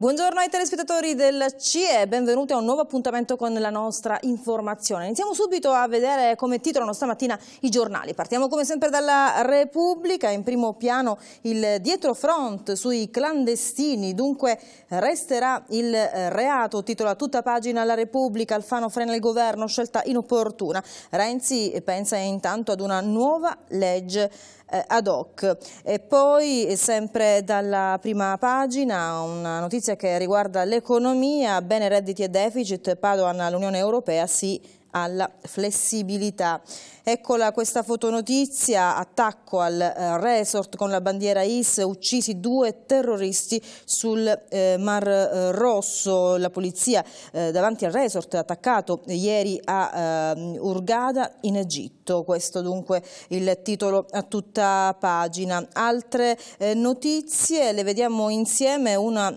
Buongiorno ai telespettatori del CIE, benvenuti a un nuovo appuntamento con la nostra informazione. Iniziamo subito a vedere come titolano stamattina i giornali. Partiamo come sempre dalla Repubblica, in primo piano il dietro front sui clandestini, dunque resterà il reato, titola tutta pagina la Repubblica, Alfano frena il governo, scelta inopportuna. Renzi pensa intanto ad una nuova legge eh, ad hoc. E poi, sempre dalla prima pagina, una notizia che riguarda l'economia, bene redditi e deficit, Padoan all'Unione Europea, sì alla flessibilità. Eccola questa fotonotizia, attacco al eh, resort con la bandiera IS, uccisi due terroristi sul eh, Mar eh, Rosso, la polizia eh, davanti al resort attaccato ieri a ehm, Urgada in Egitto, questo dunque il titolo a tutta pagina. Altre eh, notizie le vediamo insieme, una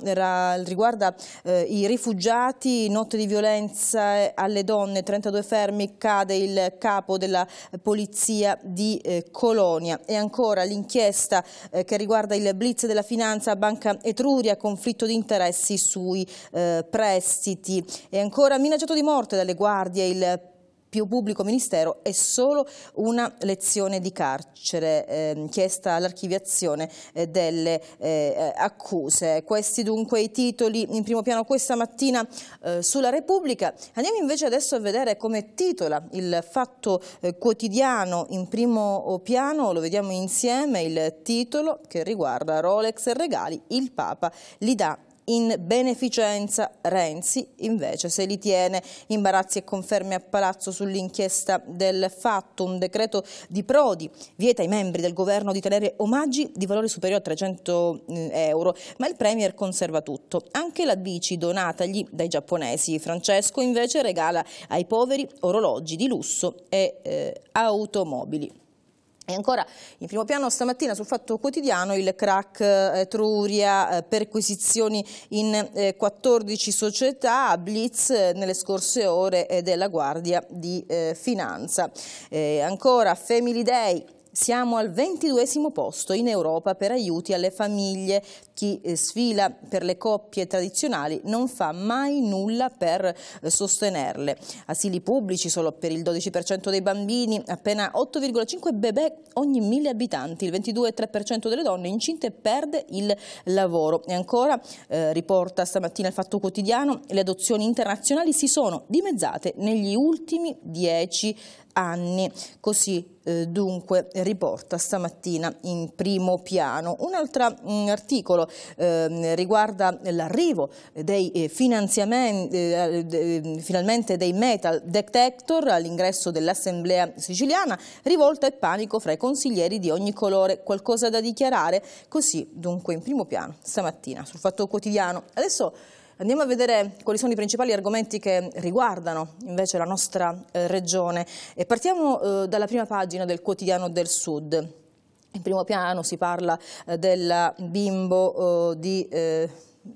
riguarda i rifugiati, notte di violenza alle donne, 32 fermi, cade il capo della polizia di eh, Colonia. E ancora l'inchiesta eh, che riguarda il blitz della finanza Banca Etruria, conflitto di interessi sui eh, prestiti. E ancora minacciato di morte dalle guardie il più pubblico ministero è solo una lezione di carcere eh, chiesta all'archiviazione eh, delle eh, accuse. Questi dunque i titoli in primo piano questa mattina eh, sulla Repubblica. Andiamo invece adesso a vedere come titola il fatto eh, quotidiano in primo oh, piano, lo vediamo insieme, il titolo che riguarda Rolex e regali, il Papa li dà in beneficenza. Renzi invece se li tiene. Imbarazzi e conferme a Palazzo sull'inchiesta del fatto. Un decreto di Prodi vieta ai membri del governo di tenere omaggi di valore superiore a 300 eh, euro, ma il Premier conserva tutto. Anche la bici donatagli dai giapponesi. Francesco invece regala ai poveri orologi di lusso e eh, automobili. E ancora in primo piano stamattina sul Fatto Quotidiano il crack eh, Truria, eh, perquisizioni in 14 eh, società, blitz eh, nelle scorse ore della Guardia di Finanza. ancora Family Day, siamo al ventiduesimo posto in Europa per aiuti alle famiglie chi eh, sfila per le coppie tradizionali non fa mai nulla per eh, sostenerle. Asili pubblici solo per il 12% dei bambini, appena 8,5 bebè ogni mille abitanti, il 22,3% delle donne incinte perde il lavoro. E ancora, eh, riporta stamattina il Fatto Quotidiano, le adozioni internazionali si sono dimezzate negli ultimi 10 anni. Così eh, dunque riporta stamattina in primo piano. Un altro mm, articolo eh, riguarda l'arrivo dei finanziamenti, eh, eh ehm, finalmente dei metal detector all'ingresso dell'Assemblea siciliana, rivolta e panico fra i consiglieri di ogni colore, qualcosa da dichiarare, così dunque in primo piano stamattina sul Fatto Quotidiano. Adesso Andiamo a vedere quali sono i principali argomenti che riguardano invece la nostra eh, regione e partiamo eh, dalla prima pagina del quotidiano del Sud. In primo piano si parla eh, del bimbo eh, di eh,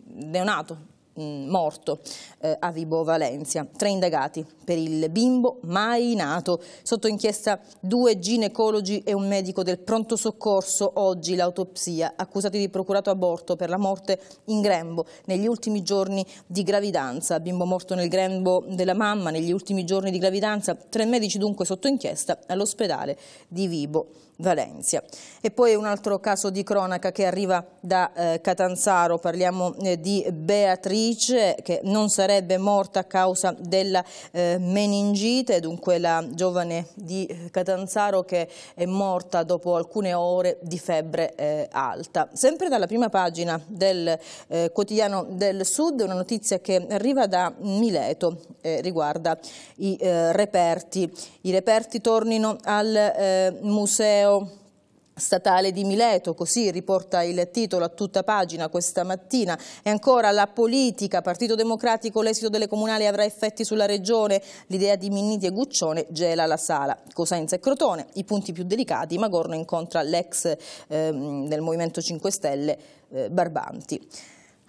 neonato mm, morto eh, a Vibo Valencia. Tre indagati per il bimbo mai nato. Sotto inchiesta due ginecologi e un medico del pronto soccorso. Oggi l'autopsia. Accusati di procurato aborto per la morte in grembo negli ultimi giorni di gravidanza. Bimbo morto nel grembo della mamma negli ultimi giorni di gravidanza. Tre medici dunque sotto inchiesta all'ospedale di Vibo. Valencia. E poi un altro caso di cronaca che arriva da eh, Catanzaro, parliamo eh, di Beatrice che non sarebbe morta a causa della eh, meningite, dunque la giovane di eh, Catanzaro che è morta dopo alcune ore di febbre eh, alta. Sempre dalla prima pagina del eh, quotidiano del Sud una notizia che arriva da Mileto, riguarda i reperti. I reperti tornino al museo museo statale di Mileto, così riporta il titolo a tutta pagina questa mattina. E ancora la politica, Partito Democratico, l'esito delle comunali avrà effetti sulla regione, l'idea di Minniti e Guccione gela la sala. Cosenza e Crotone, i punti più delicati, Magorno incontra l'ex eh, del Movimento 5 Stelle eh, Barbanti.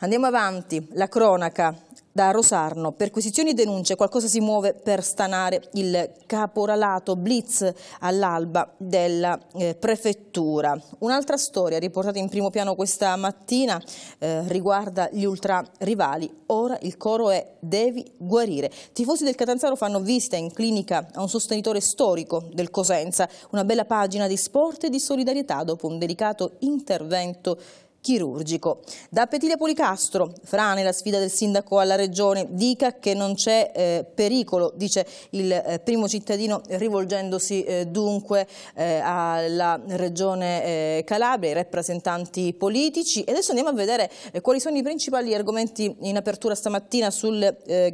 Andiamo avanti, la cronaca da Rosarno, perquisizioni e denunce, qualcosa si muove per stanare il caporalato blitz all'alba della eh, prefettura. Un'altra storia riportata in primo piano questa mattina eh, riguarda gli ultra rivali. Ora il coro è devi guarire. Tifosi del Catanzaro fanno visita in clinica a un sostenitore storico del Cosenza. Una bella pagina di sport e di solidarietà dopo un delicato intervento chirurgico. Da Petilia Policastro, frane la sfida del sindaco alla regione, dica che non c'è eh, pericolo, dice il eh, primo cittadino rivolgendosi eh, dunque eh, alla regione eh, Calabria, ai rappresentanti politici. E adesso andiamo a vedere eh, quali sono i principali argomenti in apertura stamattina sul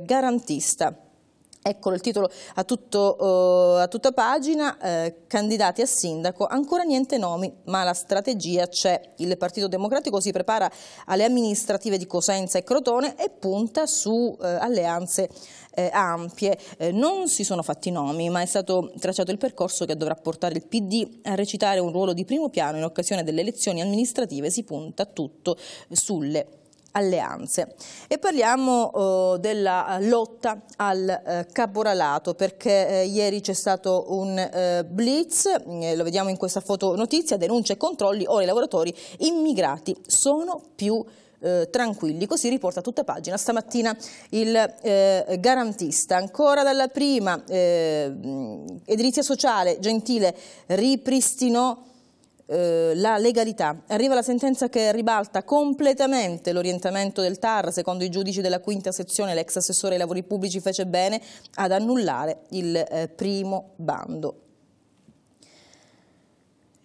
garantista. Eccolo il titolo a, tutto, uh, a tutta pagina, eh, candidati a sindaco, ancora niente nomi, ma la strategia c'è. Il Partito Democratico si prepara alle amministrative di Cosenza e Crotone e punta su eh, alleanze eh, ampie. Eh, non si sono fatti nomi, ma è stato tracciato il percorso che dovrà portare il PD a recitare un ruolo di primo piano in occasione delle elezioni amministrative. Si punta tutto sulle alleanze. E parliamo oh, eh, della lotta al eh, caporalato perché eh, ieri c'è stato un eh, blitz, eh, lo vediamo in questa fotonotizia, denunce e controlli, ora i lavoratori immigrati sono più eh, tranquilli. Così riporta tutta pagina stamattina il eh, garantista. Ancora dalla prima, eh, edilizia sociale, Gentile ripristinò eh, la legalità. Arriva la sentenza che ribalta completamente l'orientamento del TAR, secondo i giudici della quinta sezione l'ex assessore ai lavori pubblici fece bene ad annullare il eh, primo bando.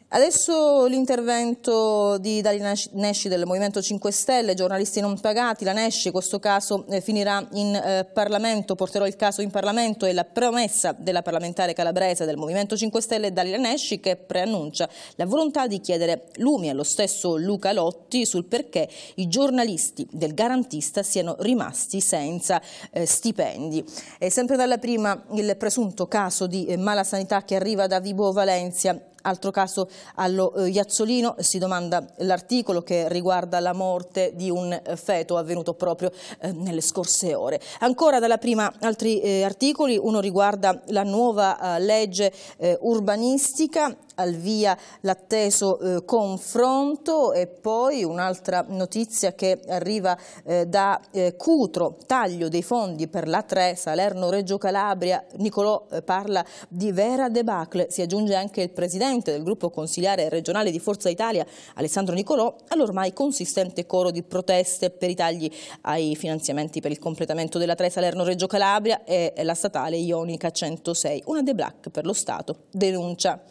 Adesso l'intervento di Dalina Nesci del Movimento 5 Stelle, giornalisti non pagati, la Nesci, questo caso eh, finirà in eh, Parlamento, porterò il caso in Parlamento e la promessa della parlamentare calabrese del Movimento 5 Stelle Dalina Nesci che preannuncia la volontà di chiedere lumi allo stesso Luca Lotti sul perché i giornalisti del garantista siano rimasti senza eh, stipendi. E sempre dalla prima il presunto caso di eh, malasanità che arriva da Vibo Valencia altro caso allo eh, Iazzolino si domanda l'articolo che riguarda la morte di un eh, feto avvenuto proprio eh, nelle scorse ore. Ancora dalla prima altri eh, articoli, uno riguarda la nuova eh, legge eh, urbanistica al via l'atteso eh, confronto e poi un'altra notizia che arriva eh, da eh, Cutro, taglio dei fondi per la 3 Salerno-Reggio Calabria, Nicolò eh, parla di vera debacle, si aggiunge anche il presidente del gruppo consigliare regionale di Forza Italia Alessandro Nicolò all'ormai consistente coro di proteste per i tagli ai finanziamenti per il completamento della 3 Salerno-Reggio Calabria e la statale Ionica 106, una debacle per lo Stato, denuncia.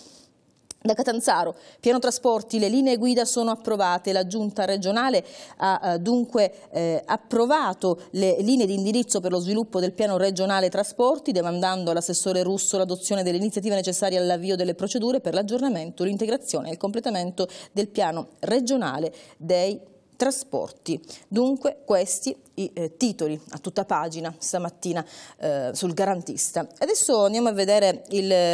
Da Catanzaro, piano trasporti, le linee guida sono approvate, la giunta regionale ha eh, dunque eh, approvato le linee di indirizzo per lo sviluppo del piano regionale trasporti, demandando all'assessore russo l'adozione delle iniziative necessarie all'avvio delle procedure per l'aggiornamento, l'integrazione e il completamento del piano regionale dei trasporti trasporti. Dunque questi i eh, titoli a tutta pagina stamattina eh, sul garantista. Adesso andiamo a vedere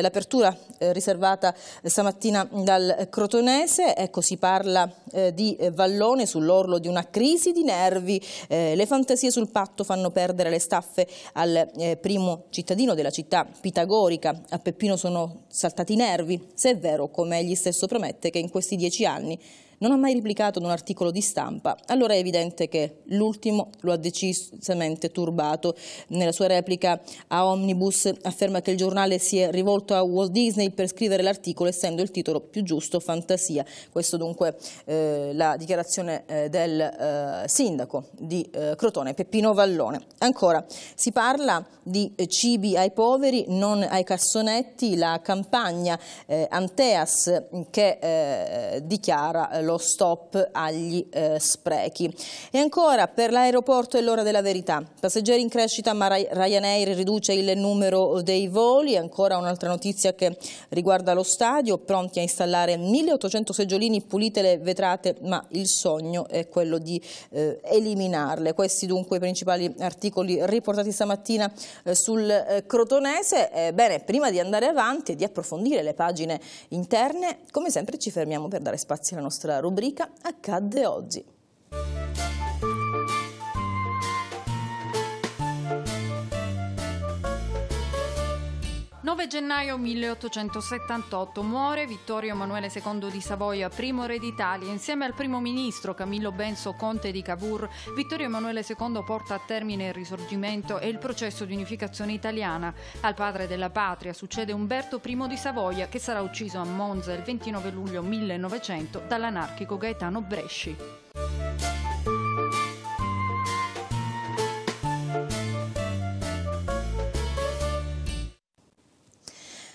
l'apertura eh, riservata eh, stamattina dal Crotonese, ecco si parla eh, di eh, Vallone sull'orlo di una crisi di nervi, le fantasie sul patto fanno perdere le staffe al primo cittadino della città pitagorica, a Peppino sono saltati i nervi, se è vero come egli stesso promette che in questi dieci anni non ha mai replicato ad un articolo di stampa, allora è evidente che l'ultimo lo ha decisamente turbato. Nella sua replica a Omnibus afferma che il giornale si è rivolto a Walt Disney per scrivere l'articolo, essendo il titolo più giusto Fantasia. Questo dunque eh, la dichiarazione eh, del eh, sindaco di eh, Crotone, Peppino Vallone. Ancora, si parla di eh, cibi ai poveri, non ai cassonetti, la campagna eh, Anteas che dichiara lo lo stop agli eh, sprechi. E ancora per l'aeroporto è l'ora della verità. Passeggeri in crescita ma Ryanair riduce il numero dei voli. Ancora un'altra notizia che riguarda lo stadio. Pronti a installare 1800 seggiolini, pulite le vetrate ma il sogno è quello di eh, eliminarle. Questi dunque i principali articoli riportati stamattina eh, sul eh, crotonese. Eh, bene, prima di andare avanti e di approfondire le pagine interne, come sempre ci fermiamo per dare spazio alla nostra rubrica Accadde oggi. 9 gennaio 1878 muore Vittorio Emanuele II di Savoia, primo re d'Italia. Insieme al primo ministro Camillo Benso, conte di Cavour, Vittorio Emanuele II porta a termine il risorgimento e il processo di unificazione italiana. Al padre della patria succede Umberto I di Savoia, che sarà ucciso a Monza il 29 luglio 1900 dall'anarchico Gaetano Bresci.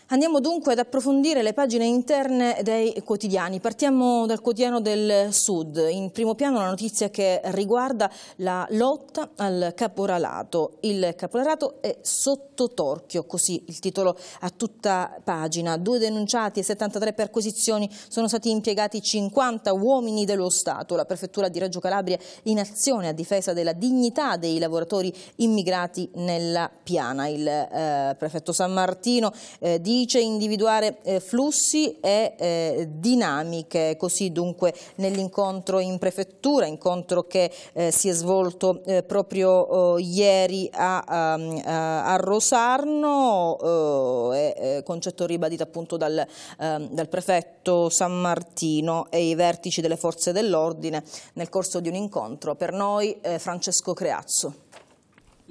Andiamo dunque ad approfondire le pagine interne dei quotidiani. Partiamo dal quotidiano del Sud. In primo piano la notizia che riguarda la lotta al caporalato. Il caporalato è sotto torchio, così il titolo a tutta pagina. Due denunciati e 73 perquisizioni sono stati impiegati 50 uomini dello Stato. La prefettura di Reggio Calabria in azione a difesa della dignità dei lavoratori immigrati nella piana. Il eh, prefetto San Martino eh, di dice individuare eh, flussi e eh, dinamiche, così dunque nell'incontro in prefettura, incontro che eh, si è svolto eh, proprio oh, ieri a, ehm, a, a Rosarno, oh, eh, concetto ribadito appunto dal, ehm, dal, prefetto San Martino e i vertici delle forze dell'ordine nel corso di un incontro. Per noi eh, Francesco Creazzo.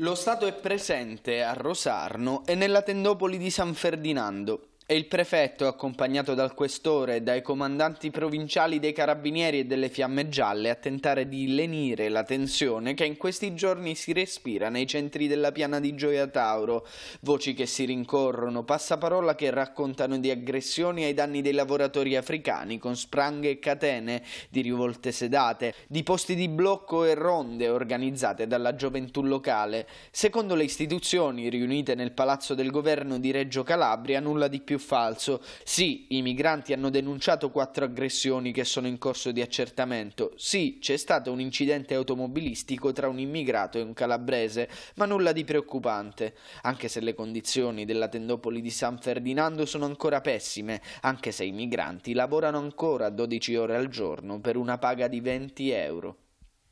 Lo stato è presente a Rosarno e nella tendopoli di San Ferdinando e il prefetto, accompagnato dal questore e dai comandanti provinciali dei carabinieri e delle fiamme gialle, a tentare di lenire la tensione che in questi giorni si respira nei centri della piana di Gioia Tauro. Voci che si rincorrono, passaparola che raccontano di aggressioni ai danni dei lavoratori africani con spranghe e catene, di rivolte sedate, di posti di blocco e ronde organizzate dalla gioventù locale. Secondo le istituzioni riunite nel palazzo del governo di Reggio Calabria, nulla di più più falso. Sì, i migranti hanno denunciato quattro aggressioni che sono in corso di accertamento. Sì, c'è stato un incidente automobilistico tra un immigrato e un calabrese, ma nulla di preoccupante. Anche se le condizioni della tendopoli di San Ferdinando sono ancora pessime, anche se i migranti lavorano ancora 12 ore al giorno per una paga di 20 euro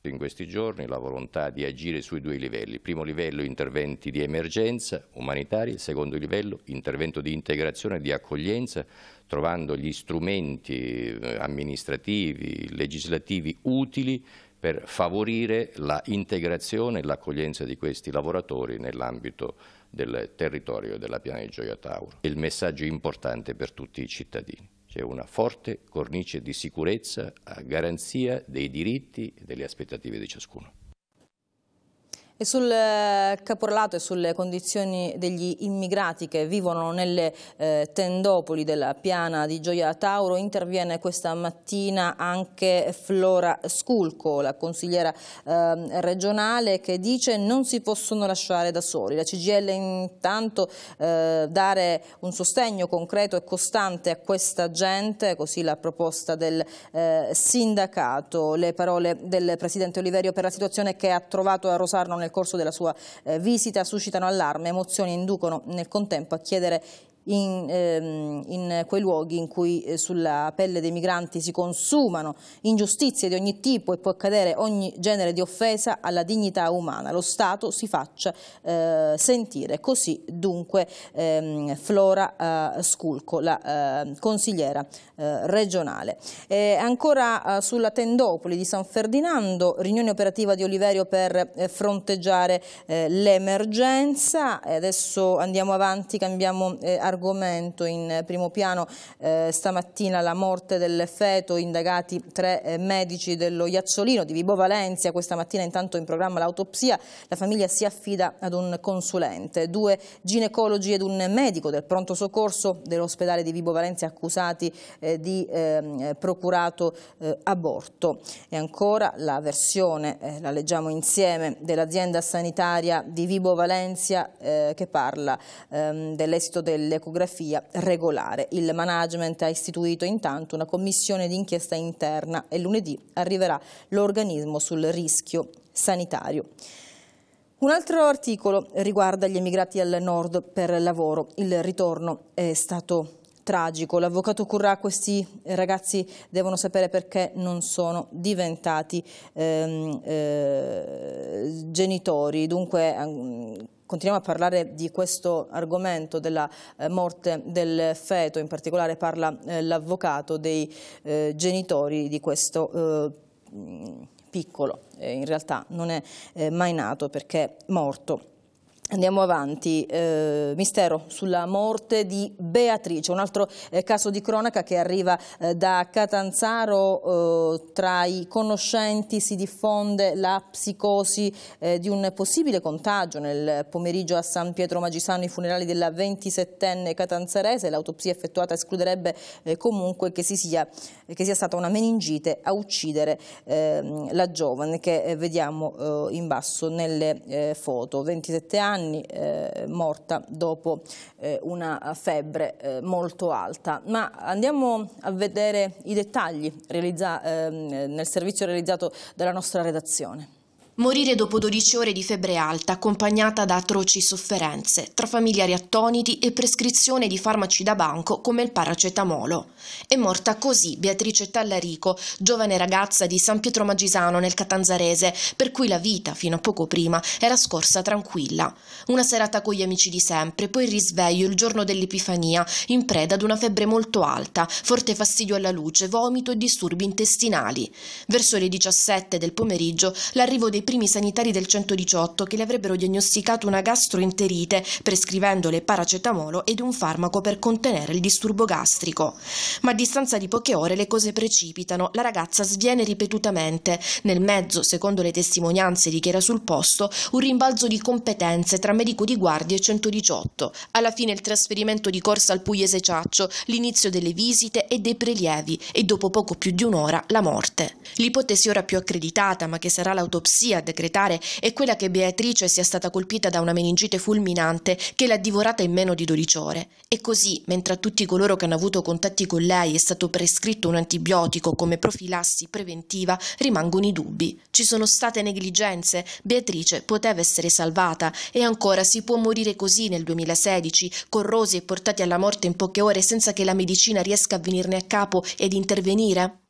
in questi giorni la volontà di agire sui due livelli. Primo livello interventi di emergenza umanitaria, secondo livello intervento di integrazione e di accoglienza, trovando gli strumenti eh, amministrativi, legislativi utili per favorire la integrazione e l'accoglienza di questi lavoratori nell'ambito del territorio della Piana di Gioia Tauro. il messaggio importante per tutti i cittadini. C'è una forte cornice di sicurezza a garanzia dei diritti e delle aspettative di ciascuno. E sul eh, caporalato e sulle condizioni degli immigrati che vivono nelle eh, tendopoli della piana di Gioia Tauro interviene questa mattina anche Flora Sculco, la consigliera eh, regionale che dice non si possono lasciare da soli. La CGL intanto eh, dare un sostegno concreto e costante a questa gente, così la proposta del eh, sindacato. Le parole del Presidente Oliverio per la situazione che ha trovato a Rosarno nel corso della sua eh, visita suscitano allarme, emozioni e inducono nel contempo a chiedere in, ehm, in, quei luoghi in cui eh, sulla pelle dei migranti si consumano ingiustizie di ogni tipo e può accadere ogni genere di offesa alla dignità umana. Lo Stato si faccia eh, sentire. Così dunque ehm, Flora eh, Sculco, la eh, consigliera eh, regionale. E ancora eh, sulla Tendopoli di San Ferdinando, riunione operativa di Oliverio per fronteggiare l'emergenza. Adesso andiamo avanti, cambiamo argomento argomento in primo piano eh, stamattina la morte del feto, indagati tre eh, medici dello Iazzolino di Vibo Valencia, questa mattina intanto in programma l'autopsia, la famiglia si affida ad un consulente, due ginecologi ed un medico del pronto soccorso dell'ospedale di Vibo Valencia accusati eh, di ehm, procurato eh, aborto e ancora la versione, eh, la leggiamo insieme, dell'azienda sanitaria di Vibo Valencia eh, che parla ehm, dell'esito delle ecografia regolare. Il management ha istituito intanto una commissione d'inchiesta interna e lunedì arriverà l'organismo sul rischio sanitario. Un altro articolo riguarda gli emigrati al nord per lavoro. Il ritorno è stato tragico. L'avvocato Currà, questi ragazzi devono sapere perché non sono diventati ehm, eh, genitori. Dunque, ehm, Continuiamo a parlare di questo argomento della eh, morte del feto, in particolare parla eh, l'avvocato dei eh, genitori di questo eh, piccolo, eh, in realtà non è eh, mai nato perché è morto Andiamo avanti, eh, mistero sulla morte di Beatrice, un altro eh, caso di cronaca che arriva eh, da Catanzaro, eh, tra i conoscenti si diffonde la psicosi eh, di un possibile contagio nel pomeriggio a San Pietro Magisano i funerali della 27enne catanzarese, l'autopsia effettuata escluderebbe eh, comunque che, si sia, che sia, stata una meningite a uccidere ehm, la giovane che vediamo in basso nelle foto, 27 anni anni eh, morta dopo eh, una febbre eh, molto alta. Ma andiamo a vedere i dettagli ehm, nel servizio realizzato dalla nostra redazione. Morire dopo 12 ore di febbre alta, accompagnata da atroci sofferenze, tra familiari attoniti e prescrizione di farmaci da banco come il paracetamolo. È morta così Beatrice Tallarico, giovane ragazza di San Pietro Magisano nel Catanzarese, per cui la vita, fino a poco prima, era scorsa tranquilla. Una serata con gli amici di sempre, poi il risveglio il giorno dell'Epifania, in preda ad una febbre molto alta, forte fastidio alla luce, vomito e disturbi intestinali. Verso le 17 del pomeriggio, l'arrivo dei primi sanitari del 118 che le avrebbero diagnosticato una gastroenterite, prescrivendole paracetamolo ed un farmaco per contenere il disturbo gastrico. Ma a distanza di poche ore le cose precipitano, la ragazza sviene ripetutamente. Nel mezzo, secondo le testimonianze di chi era sul posto, un rimbalzo di competenze tra medico di guardia e 118. Alla fine il trasferimento di corsa al Pugliese Ciaccio, l'inizio delle visite e dei prelievi e dopo poco più di un'ora la morte. L'ipotesi ora più accreditata, ma che sarà l'autopsia a decretare è quella che Beatrice sia stata colpita da una meningite fulminante che l'ha divorata in meno di 12 ore. E così, mentre a tutti coloro che hanno avuto contatti con lei è stato prescritto un antibiotico come profilassi preventiva, rimangono i dubbi. Ci sono state negligenze, Beatrice poteva essere salvata e ancora si può morire così nel 2016, corrosi e portati alla morte in poche ore senza che la medicina riesca a venirne a capo ed intervenire?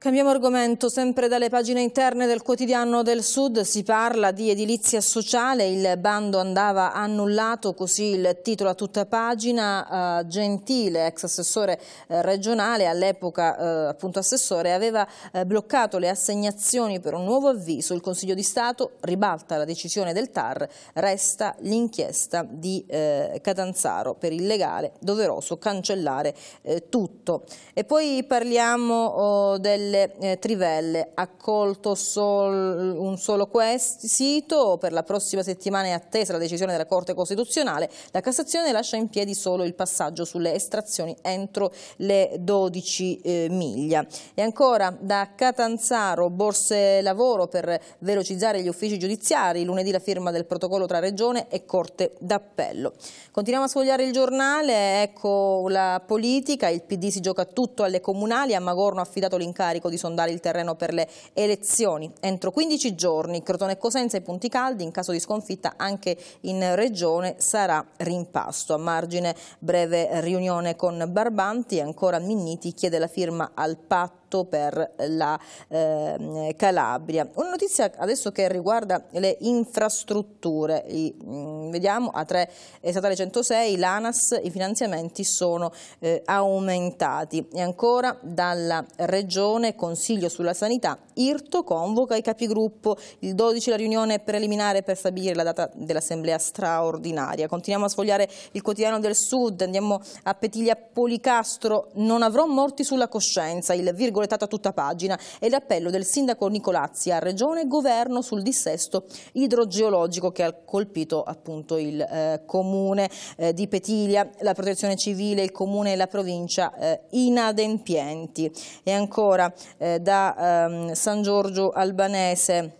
Cambiamo argomento, sempre dalle pagine interne del quotidiano del Sud si parla di edilizia sociale, il bando andava annullato, così il titolo a tutta pagina, eh, Gentile, ex assessore eh, regionale, all'epoca eh, appunto assessore, aveva eh, bloccato le assegnazioni per un nuovo avviso, il Consiglio di Stato ribalta la decisione del TAR, resta l'inchiesta di eh, Catanzaro per illegale, doveroso cancellare eh, tutto. E poi parliamo oh, del delle eh, trivelle. Accolto sol, un solo quesito, per la prossima settimana è attesa la decisione della Corte Costituzionale, la Cassazione lascia in piedi solo il passaggio sulle estrazioni entro le 12 eh, miglia. E ancora da Catanzaro, borse lavoro per velocizzare gli uffici giudiziari, lunedì la firma del protocollo tra Regione e Corte d'Appello. Continuiamo a sfogliare il giornale, ecco la politica, il PD si gioca tutto alle comunali, a Magorno ha affidato l'incarico incarico di sondare il terreno per le elezioni. Entro 15 giorni Crotone e Cosenza i punti caldi, in caso di sconfitta anche in regione sarà rimpasto. A margine breve riunione con Barbanti, ancora Minniti chiede la firma al patto fatto per la eh, Calabria. Una notizia adesso che riguarda le infrastrutture, I, mh, mm, vediamo a 3 statale 106 l'ANAS i finanziamenti sono eh, aumentati e ancora dalla Regione Consiglio sulla Sanità IRTO convoca i capigruppo, il 12 la riunione preliminare per stabilire la data dell'assemblea straordinaria. Continuiamo a sfogliare il quotidiano del Sud, andiamo a Petiglia Policastro, non avrò morti sulla coscienza, il virgo virgolettata tutta pagina, è l'appello del sindaco Nicolazzi a Regione e Governo sul dissesto idrogeologico che ha colpito appunto il eh, comune eh, di Petiglia, la protezione civile, il comune e la provincia eh, inadempienti. E ancora eh, da ehm, San Giorgio Albanese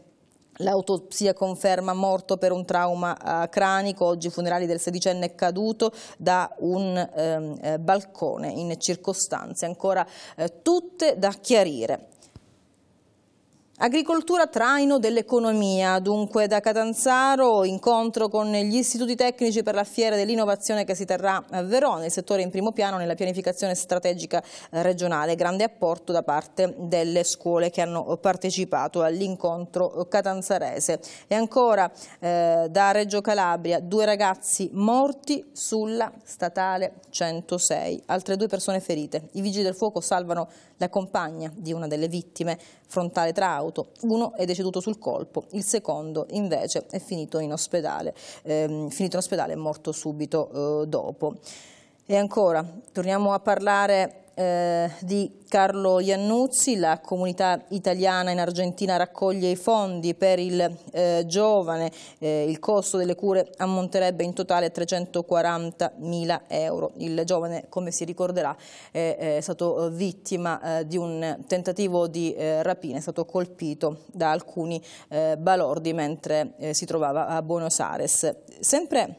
L'autopsia conferma morto per un trauma eh, cranico, oggi i funerali del sedicenne è caduto da un ehm, eh, balcone in circostanze ancora eh, tutte da chiarire. Agricoltura traino dell'economia, dunque da Catanzaro incontro con gli istituti tecnici per la fiera dell'innovazione che si terrà a Verona, il settore in primo piano nella pianificazione strategica regionale, grande apporto da parte delle scuole che hanno partecipato all'incontro catanzarese. E ancora eh, da Reggio Calabria due ragazzi morti sulla statale 106, altre due persone ferite. I vigili del fuoco salvano la compagna di una delle vittime, frontale Trau auto. Uno è deceduto sul colpo, il secondo invece è finito in ospedale, ehm, finito in ospedale è morto subito eh, dopo. E ancora, torniamo a parlare eh, di Carlo Iannuzzi, la comunità italiana in Argentina raccoglie i fondi per il eh, giovane, eh, il costo delle cure ammonterebbe in totale a 340 mila euro. Il giovane, come si ricorderà, è, è eh, stato vittima eh, di un tentativo di eh, rapina, è stato colpito da alcuni balordi mentre si trovava a Buenos Aires. Sempre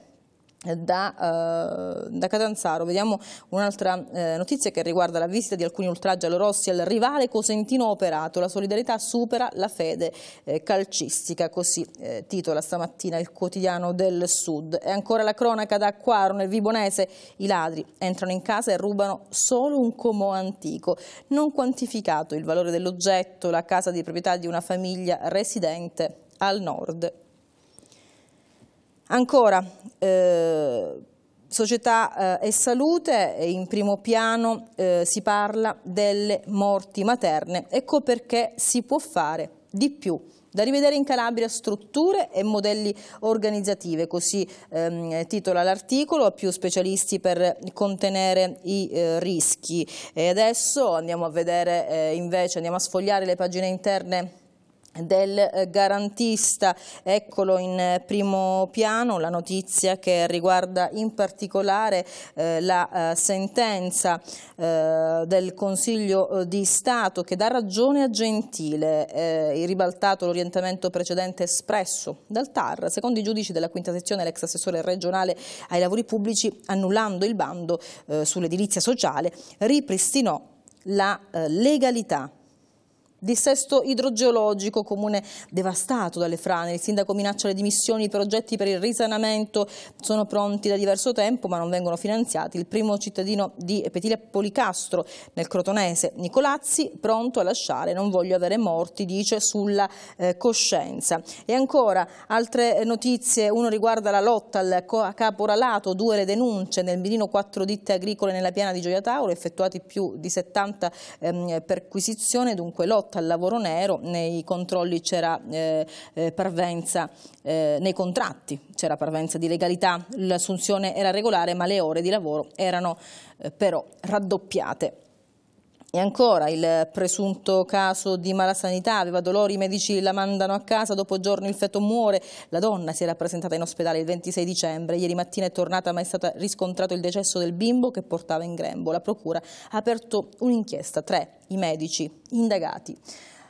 da, uh, da, Catanzaro. Vediamo un'altra uh, notizia che riguarda la visita di alcuni oltraggi all'Orossi al rivale Cosentino Operato. La solidarietà supera la fede eh, calcistica, così eh, titola stamattina il quotidiano del Sud. E ancora la cronaca da Acquaro nel Vibonese. I ladri entrano in casa e rubano solo un comò antico. Non quantificato il valore dell'oggetto, la casa di proprietà di una famiglia residente al nord. Ancora, eh, società eh, e salute, in primo piano eh, si parla delle morti materne, ecco perché si può fare di più. Da rivedere in Calabria strutture e modelli organizzative, così ehm, titola l'articolo, più specialisti per contenere i eh, rischi. E adesso andiamo a vedere eh, invece, andiamo a sfogliare le pagine interne del eh, garantista. Eccolo in eh, primo piano la notizia che riguarda in particolare eh, la eh, sentenza eh, del Consiglio eh, di Stato che dà ragione a Gentile, ribaltato l'orientamento precedente espresso dal TAR. Secondo i giudici della quinta sezione l'ex assessore regionale ai lavori pubblici annullando il bando sull'edilizia sociale ripristinò la legalità Dissesto idrogeologico, comune devastato dalle frane. Il sindaco minaccia le dimissioni, i progetti per il risanamento sono pronti da diverso tempo ma non vengono finanziati. Il primo cittadino di Petile Policastro nel crotonese, Nicolazzi, pronto a lasciare, non voglio avere morti, dice sulla eh, coscienza. E ancora altre notizie, uno riguarda la lotta al caporalato, due le denunce nel mirino quattro ditte agricole nella piana di Gioia Tauro, effettuati più di 70 ehm, perquisizioni, dunque lotta lotta al lavoro nero, nei controlli c'era eh, eh, parvenza, eh, nei contratti c'era parvenza di legalità, l'assunzione era regolare ma le ore di lavoro erano eh, però raddoppiate. E ancora il presunto caso di malasanità, aveva dolori, i medici la mandano a casa, dopo giorni il feto muore, la donna si era presentata in ospedale il 26 dicembre, ieri mattina è tornata ma è stato riscontrato il decesso del bimbo che portava in grembo. La procura ha aperto un'inchiesta, tre i medici indagati.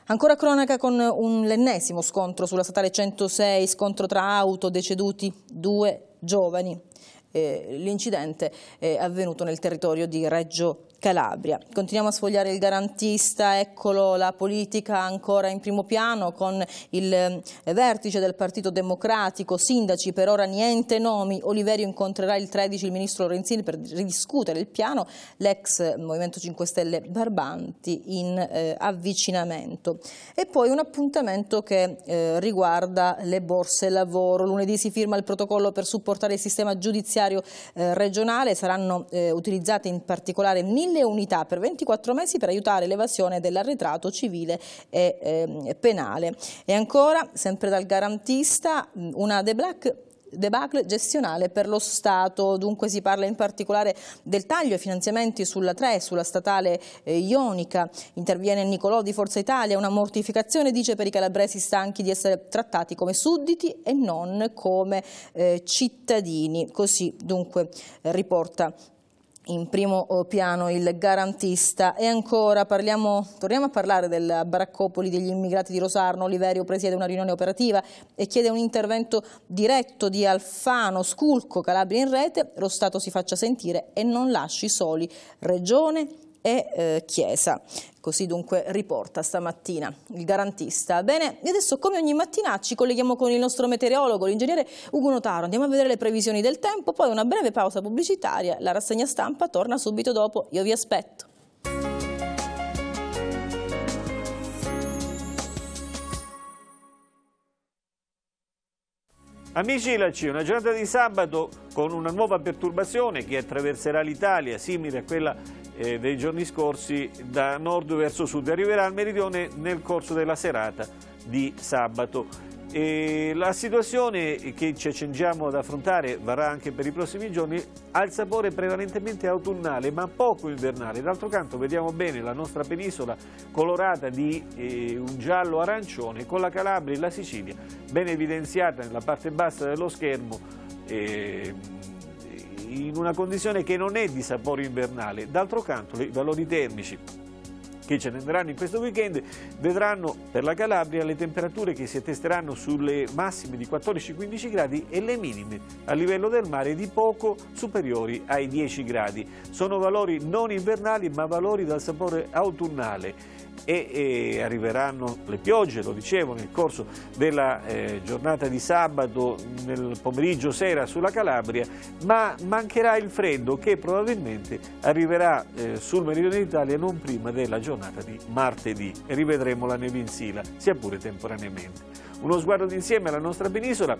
Ancora cronaca con l'ennesimo scontro sulla statale 106, scontro tra auto, deceduti due giovani. Eh, L'incidente è avvenuto nel territorio di Reggio Calabria. Continuiamo a sfogliare il garantista, eccolo la politica ancora in primo piano con il eh, vertice del Partito Democratico, sindaci per ora niente nomi, Oliverio incontrerà il 13 il ministro Lorenzini per ridiscutere il piano, l'ex Movimento 5 Stelle Barbanti in eh, avvicinamento. E poi un appuntamento che eh, riguarda le borse lavoro, lunedì si firma il protocollo per supportare il sistema giudiziario eh, regionale, saranno eh, utilizzate in particolare 1000 1000 unità per 24 mesi per aiutare l'evasione dell'arretrato civile e eh, penale. E ancora, sempre dal garantista, una De Black debacle gestionale per lo Stato. Dunque si parla in particolare del taglio ai finanziamenti sulla 3, sulla statale eh, ionica. Interviene Nicolò di Forza Italia, una mortificazione, dice per i calabresi stanchi di essere trattati come sudditi e non come eh, cittadini. Così dunque riporta in primo eh, piano il garantista e ancora parliamo, torniamo a parlare del baraccopoli degli immigrati di Rosarno, Oliverio presiede una riunione operativa e chiede un intervento diretto di Alfano, Sculco, Calabria in rete, lo Stato si faccia sentire e non lasci soli Regione e eh, Chiesa. Così dunque riporta stamattina il garantista. Bene, e adesso come ogni mattina ci colleghiamo con il nostro meteorologo, l'ingegnere Ugo Notaro. Andiamo a vedere le previsioni del tempo, poi una breve pausa pubblicitaria. La rassegna stampa torna subito dopo. Io vi aspetto. Amici ILAC, una giornata di sabato con una nuova perturbazione che attraverserà l'Italia, simile a quella eh, dei giorni scorsi da nord verso sud, arriverà al meridione nel corso della serata di sabato. E la situazione che ci accingiamo ad affrontare varrà anche per i prossimi giorni ha il sapore prevalentemente autunnale ma poco invernale d'altro canto vediamo bene la nostra penisola colorata di eh, un giallo arancione con la Calabria e la Sicilia ben evidenziata nella parte bassa dello schermo eh, in una condizione che non è di sapore invernale. D'altro canto, i valori termici che ce ne andranno in questo weekend vedranno per la Calabria le temperature che si attesteranno sulle massime di 14-15 gradi e le minime a livello del mare di poco superiori ai 10 gradi. Sono valori non invernali ma valori dal sapore autunnale e, e arriveranno le piogge, lo dicevo, nel corso della eh, giornata di sabato, nel pomeriggio sera sulla Calabria, ma mancherà il freddo che probabilmente arriverà eh, sul meridione d'Italia non prima della giornata di martedì. E rivedremo la neve in sila, sia pure temporaneamente. Uno sguardo d'insieme alla nostra penisola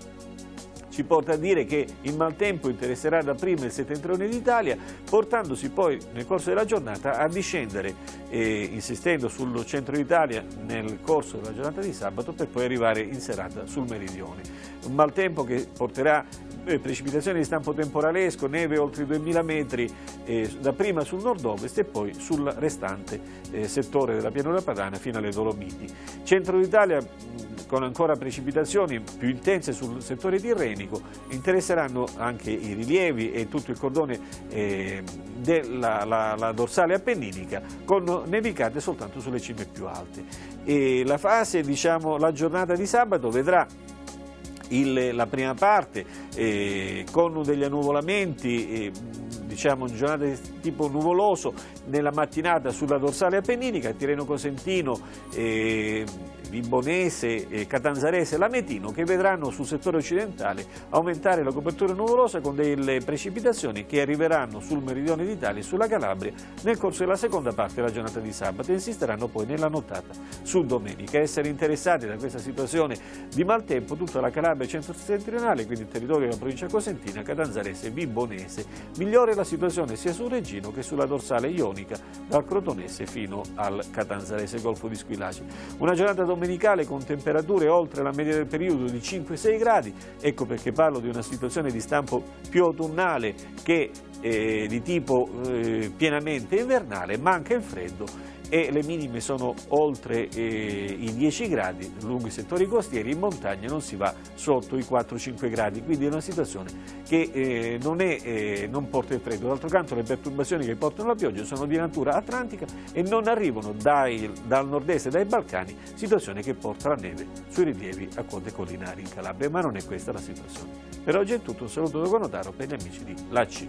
ci porta a dire che il maltempo interesserà dapprima il settentrione d'Italia, portandosi poi nel corso della giornata a discendere, eh, insistendo sul centro d'Italia nel corso della giornata di sabato, per poi arrivare in serata sul meridione. Un maltempo che porterà noi eh, precipitazioni di stampo temporalesco, neve oltre i 2000 metri, eh, dapprima sul nord-ovest e poi sul restante eh, settore della pianura padana fino alle Dolomiti. Centro d'Italia mm, con ancora precipitazioni più intense sul settore tirrenico, interesseranno anche i rilievi e tutto il cordone eh, della la, la dorsale appenninica con nevicate soltanto sulle cime più alte. E la fase, diciamo, la giornata di sabato vedrà il, la prima parte eh, con degli annuvolamenti eh, diciamo in giornata di tipo nuvoloso nella mattinata sulla dorsale appenninica Tirreno Cosentino eh, Vibonese, Catanzarese e Lametino che vedranno sul settore occidentale aumentare la copertura nuvolosa con delle precipitazioni che arriveranno sul meridione d'Italia e sulla Calabria nel corso della seconda parte della giornata di sabato e insisteranno poi nella nottata su domenica. Essere interessati da questa situazione di maltempo tutta la Calabria centro-settentrionale, quindi il territorio della provincia cosentina, Catanzarese e Vibonese. Migliore la situazione sia sul Regino che sulla dorsale ionica dal Crotonese fino al Catanzarese, Golfo di Squillaci. Una giornata domenica domenicale con temperature oltre la media del periodo di 5-6 gradi, ecco perché parlo di una situazione di stampo più autunnale che eh, di tipo eh, pienamente invernale, manca il freddo e le minime sono oltre eh, i 10 gradi, lungo i settori costieri, in montagna non si va sotto i 4-5 gradi, quindi è una situazione che eh, non, è, eh, non, porta il freddo. D'altro canto le perturbazioni che portano la pioggia sono di natura atlantica e non arrivano dai, dal nord-est e dai Balcani, situazione che porta la neve sui rilievi a quote collinari in Calabria, ma non è questa la situazione. Per oggi è tutto, un saluto da Guanotaro per gli amici di LAC.